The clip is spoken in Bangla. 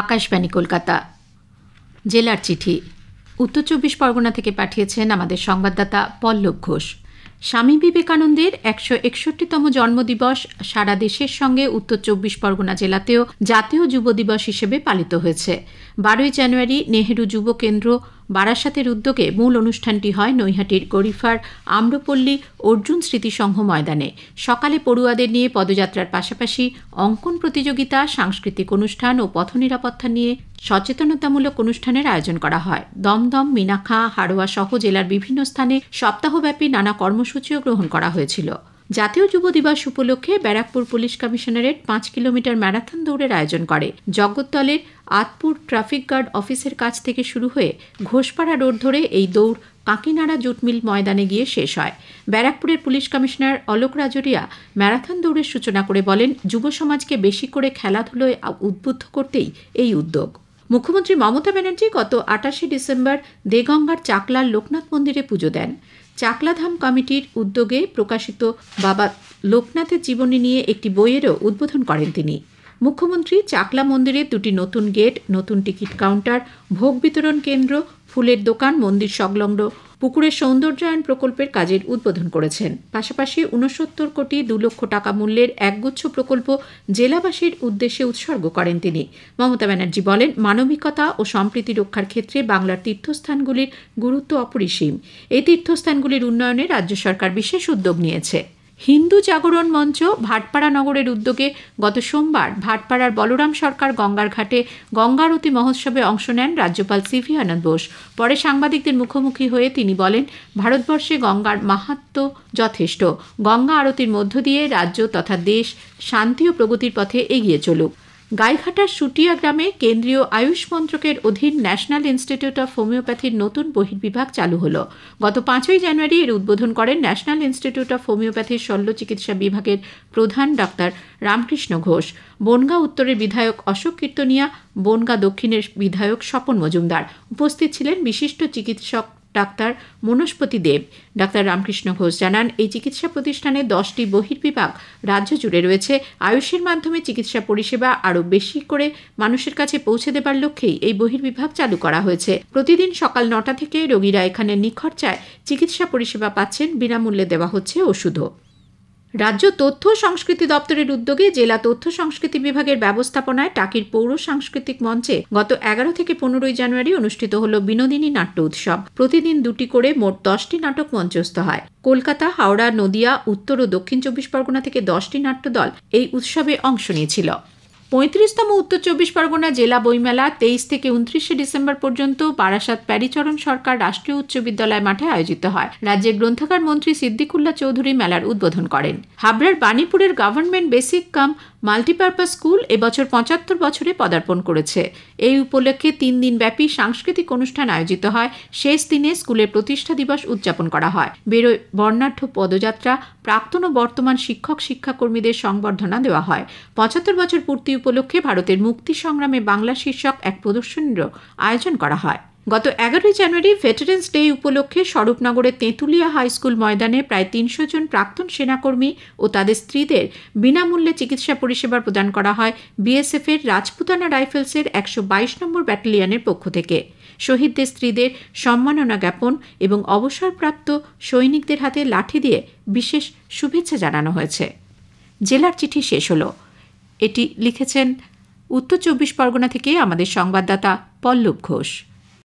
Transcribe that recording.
আকাশবাণী কলকাতা জেলার চিঠি উত্তর চব্বিশ পরগনা থেকে পাঠিয়েছেন আমাদের সংবাদদাতা পল্লব ঘোষ স্বামী বিবেকানন্দের একশো একষট্টিতম জন্মদিবস সারা দেশের সঙ্গে উত্তর চব্বিশ পরগনা জেলাতেও জাতীয় যুব দিবস হিসেবে পালিত হয়েছে বারোই জানুয়ারি নেহেরু যুব কেন্দ্র বারাসাতের উদ্যোগে মূল অনুষ্ঠানটি হয় নৈহাটির গরিফার আম্রপল্লী অর্জুন স্মৃতিসংঘ ময়দানে সকালে পড়ুয়াদের নিয়ে পদযাত্রার পাশাপাশি অঙ্কন প্রতিযোগিতা সাংস্কৃতিক অনুষ্ঠান ও পথ নিরাপত্তা নিয়ে সচেতনতামূলক অনুষ্ঠানের আয়োজন করা হয় দমদম মিনাখা হাড়োয়া সহ জেলার বিভিন্ন স্থানে সপ্তাহব্যাপী নানা কর্মসূচিও গ্রহণ করা হয়েছিল জাতীয় যুব দিবস উপলক্ষে ব্যারাকপুর পুলিশ কমিশনারেট পাঁচ কিলোমিটার ম্যারাথন দৌড়ের আয়োজন করে জগত্তলের আতপুর ট্রাফিক গার্ড অফিসের কাছ থেকে শুরু হয়ে ঘোষপাড়া রোড ধরে এই দৌড় কাঁকিনাড়া জুটমিল ময়দানে গিয়ে শেষ হয় ব্যারাকপুরের police commissioner Alok Rajoria marathon দৌড়ের সূচনা করে বলেন যুব সমাজকে বেশি করে খেলাধুলোয় উদ্বুদ্ধ করতেই এই উদ্যোগ মুখ্যমন্ত্রী মমতা ব্যানার্জি গত আটাশে ডিসেম্বর দেগঙ্গার চাকলার লোকনাথ মন্দিরে পুজো দেন চাকলাধাম কমিটির উদ্যোগে প্রকাশিত বাবা লোকনাথের জীবনী নিয়ে একটি বইয়েরও উদ্বোধন করেন তিনি মুখ্যমন্ত্রী চাকলা মন্দিরে দুটি নতুন গেট নতুন টিকিট কাউন্টার ভোগ বিতরণ কেন্দ্র ফুলের দোকান মন্দির সংলগ্ন পুকুরের সৌন্দর্যায়ন প্রকল্পের কাজের উদ্বোধন করেছেন পাশাপাশি উনসত্তর কোটি দু লক্ষ টাকা মূল্যের একগুচ্ছ প্রকল্প জেলাবাসীর উদ্দেশ্যে উৎসর্গ করেন তিনি মমতা ব্যানার্জি বলেন মানবিকতা ও সম্প্রীতি রক্ষার ক্ষেত্রে বাংলার তীর্থস্থানগুলির গুরুত্ব অপরিসীম এই তীর্থস্থানগুলির উন্নয়নে রাজ্য সরকার বিশেষ উদ্যোগ নিয়েছে হিন্দু জাগরণ মঞ্চ ভাটপাড়া নগরের উদ্যোগে গত সোমবার ভাটপাড়ার বলরাম সরকার গঙ্গার ঘাটে গঙ্গারতি মহোৎসবে অংশ নেন রাজ্যপাল সিভি আনন্দ বোস পরে সাংবাদিকদের মুখোমুখি হয়ে তিনি বলেন ভারতবর্ষে গঙ্গার মাহাত্ম যথেষ্ট গঙ্গা আরতির মধ্য দিয়ে রাজ্য তথা দেশ শান্তি ও প্রগতির পথে এগিয়ে চলুক গাইঘাটার সুটিয়া গ্রামে কেন্দ্রীয় আয়ুষ মন্ত্রকের অধীন ন্যাশনাল ইনস্টিটিউট অফ হোমিওপ্যাথির নতুন বহির্বিভাগ চালু হল গত পাঁচই জানুয়ারি এর উদ্বোধন করেন ন্যাশনাল ইনস্টিটিউট অফ হোমিওপ্যাথির শল্য চিকিৎসা বিভাগের প্রধান ডাক্তার রামকৃষ্ণ ঘোষ বনগা উত্তরের বিধায়ক অশোক কীর্তনিয়া বনগা দক্ষিণের বিধায়ক স্বপন মজুমদার উপস্থিত ছিলেন বিশিষ্ট চিকিৎসক ডাক্তার মনস্পতি দেব ডাক্তার রামকৃষ্ণ ঘোষ জানান এই চিকিৎসা প্রতিষ্ঠানে দশটি বহির্বিভাগ রাজ্য জুড়ে রয়েছে আয়ুষের মাধ্যমে চিকিৎসা পরিষেবা আরও বেশি করে মানুষের কাছে পৌঁছে দেবার লক্ষ্যেই এই বহির্বিভাগ চালু করা হয়েছে প্রতিদিন সকাল নটা থেকে রোগীরা এখানে নিখরচায় চিকিৎসা পরিষেবা পাচ্ছেন বিনামূল্যে দেওয়া হচ্ছে ওষুধও রাজ্য তথ্য সংস্কৃতি দপ্তরের উদ্যোগে জেলা তথ্য সংস্কৃতি বিভাগের ব্যবস্থাপনায় টাকির পৌর সাংস্কৃতিক মঞ্চে গত এগারো থেকে পনেরোই জানুয়ারি অনুষ্ঠিত হল বিনোদিনী নাট্য উৎসব প্রতিদিন দুটি করে মোট দশটি নাটক মঞ্চস্থ হয় কলকাতা হাওড়া নদিয়া উত্তর ও দক্ষিণ চব্বিশ পরগনা থেকে দশটি নাট্যদল এই উৎসবে অংশ নিয়েছিল পঁয়ত্রিশতম উত্তর চব্বিশ পরগনা জেলা বইমেলা তেইশ থেকে উনত্রিশে ডিসেম্বর পর্যন্ত বারাসাত প্যারিচরণ সরকার রাষ্ট্রীয় উচ্চ বিদ্যালয় মাঠে আয়োজিত হয় রাজ্যের গ্রন্থাগার মন্ত্রী সিদ্দিকুল্লা চৌধুরী মেলার উদ্বোধন করেন হাবড়ার বাণীপুরের government basic cum multipurpose school এবছর পঁচাত্তর বছরে পদার্পণ করেছে এই উপলক্ষে তিন দিন ব্যাপী সাংস্কৃতিক অনুষ্ঠান আয়োজিত হয় শেষ দিনে স্কুলের প্রতিষ্ঠা দিবস উদযাপন করা হয় বেরোয় বর্ণাঢ্য পদযাত্রা প্রাক্তন ও বর্তমান শিক্ষক শিক্ষাকর্মীদের সংবর্ধনা দেওয়া হয় পঁচাত্তর বছর পূর্তি উপলক্ষে ভারতের মুক্তি সংগ্রামে বাংলা শীর্ষক এক প্রদর্শনীরও আয়োজন করা হয় গত এগারোই জানুয়ারি ভেটারেন্স ডে উপলক্ষে স্বরূপনগরের তেঁতুলিয়া হাইস্কুল ময়দানে প্রায় তিনশো জন প্রাক্তন সেনাকর্মী ও তাদের স্ত্রীদের বিনামূল্যে চিকিৎসা পরিষেবা প্রদান করা হয় বিএসএফের রাজপুতানা রাইফেলসের একশো বাইশ নম্বর ব্যাটালিয়নের পক্ষ থেকে শহীদদের স্ত্রীদের সম্মাননা জ্ঞাপন এবং অবসরপ্রাপ্ত সৈনিকদের হাতে লাঠি দিয়ে বিশেষ শুভেচ্ছা জানানো হয়েছে জেলার চিঠি শেষ হলো এটি লিখেছেন উত্তর চব্বিশ পরগনা থেকে আমাদের সংবাদদাতা পল্লব ঘোষ